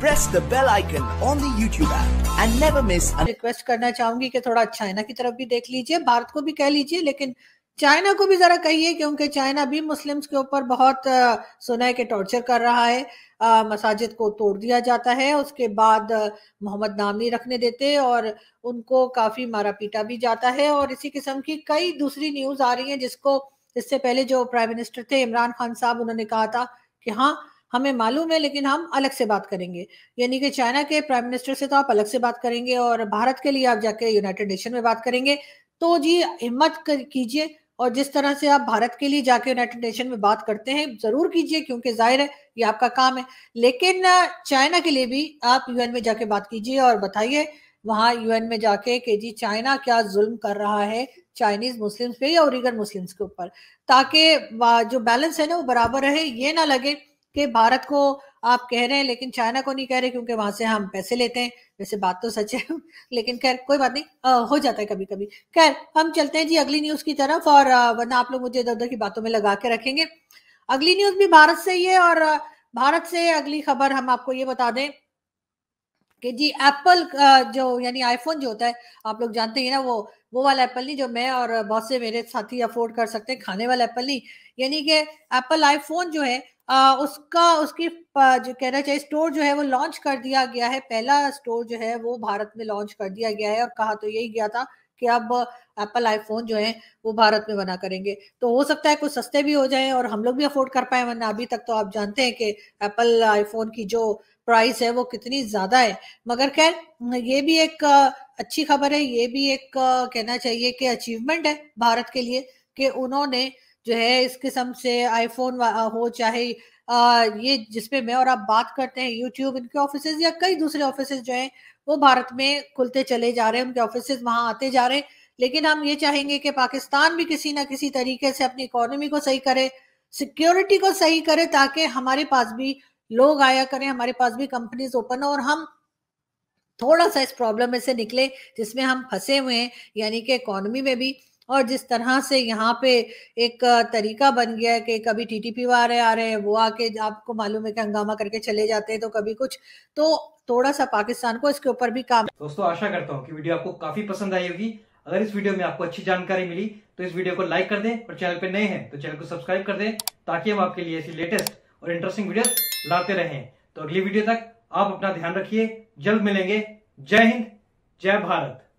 Press the bell icon on the YouTube app and never miss. Request करना चाहूंगी कि थोड़ा चाइना की तरफ भी देख लीजिए भारत को भी कह लीजिए लेकिन चाइना को भी जरा कहिए क्योंकि चाइना भी मुस्लिम्स के ऊपर बहुत सुना है कि टॉर्चर कर रहा है मसाजिद को तोड़ दिया जाता है उसके बाद मोहम्मद नाम नहीं रखने देते और उनको काफी मारा पीटा भी जाता है और इसी किस्म की कई दूसरी न्यूज आ रही है जिसको इससे पहले जो प्राइम मिनिस्टर थे इमरान खान साहब उन्होंने कहा था कि हाँ हमें मालूम है लेकिन हम अलग से बात करेंगे यानी कि चाइना के प्राइम मिनिस्टर से तो आप अलग से बात करेंगे और भारत के लिए आप जाके यूनाइटेड नेशन में बात करेंगे तो जी हिम्मत कीजिए और जिस तरह से आप भारत के लिए जाके यूनाइटेड नेशन में बात करते हैं जरूर कीजिए क्योंकि जाहिर है ये आपका काम है लेकिन चाइना के लिए भी आप यूएन में जाके बात कीजिए और बताइए वहाँ यूएन में जाके कि जी चाइना क्या जुल्म कर रहा है चाइनीज मुस्लिम्स पे या और मुस्लिम्स के ऊपर ताकि जो बैलेंस है ना वो बराबर रहे ये ना लगे कि भारत को आप कह रहे हैं लेकिन चाइना को नहीं कह रहे क्योंकि वहां से हम पैसे लेते हैं वैसे बात तो सच है लेकिन खैर कोई बात नहीं आ, हो जाता है कभी कभी खैर हम चलते हैं जी अगली न्यूज की तरफ और वरना आप लोग मुझे इधर उधर की बातों में लगा के रखेंगे अगली न्यूज भी भारत से ही है और भारत से अगली खबर हम आपको ये बता दें कि जी एप्पल जो यानी आईफोन जो होता है आप लोग जानते ही ना वो वो वाला एप्पल नहीं जो मैं और बहुत से मेरे साथी अफोर्ड कर सकते हैं खाने वाला एप्पल नहीं यानी कि एप्पल आईफोन जो है आ, उसका उसकी जो कहना चाहिए स्टोर जो है वो लॉन्च कर दिया गया है पहला स्टोर जो है वो भारत में लॉन्च कर दिया गया है और कहा तो यही गया था कि अब एप्पल आईफोन जो है वो भारत में बना करेंगे तो हो सकता है कुछ सस्ते भी हो जाए और हम लोग भी अफोर्ड कर पाए वरना अभी तक तो आप जानते हैं कि एप्पल आईफोन की जो प्राइस है वो कितनी ज्यादा है मगर खैर ये भी एक अच्छी खबर है ये भी एक कहना चाहिए कि अचीवमेंट है भारत के लिए कि उन्होंने जो है इस किस्म से आईफोन हो चाहे ये जिसपे मैं और आप बात करते हैं यूट्यूब इनके ऑफिस या कई दूसरे ऑफिस जो हैं वो भारत में खुलते चले जा रहे हैं उनके ऑफिस वहां आते जा रहे हैं लेकिन हम ये चाहेंगे कि पाकिस्तान भी किसी ना किसी तरीके से अपनी इकोनॉमी को सही करे सिक्योरिटी को सही करे ताकि हमारे पास भी लोग आया करें हमारे पास भी कंपनीज ओपन हो और हम थोड़ा सा इस प्रॉब्लम में से निकले जिसमें हम फंसे हुए हैं यानी कि इकोनॉमी में भी और जिस तरह से यहाँ पे एक तरीका बन गया है कि कभी टी वाले आ रहे हैं वो आके आपको मालूम है कि हंगामा करके चले जाते हैं तो कभी कुछ तो थोड़ा सा पाकिस्तान को इसके ऊपर भी काम दोस्तों आशा करता हूँ कि वीडियो आपको काफी पसंद आई होगी अगर इस वीडियो में आपको अच्छी जानकारी मिली तो इस वीडियो को लाइक कर दें और चैनल पे नए हैं तो चैनल को सब्सक्राइब कर दें ताकि हम आपके लिए ऐसी लेटेस्ट और इंटरेस्टिंग वीडियो लाते रहें तो अगली वीडियो तक आप अपना ध्यान रखिए जल्द मिलेंगे जय हिंद जय भारत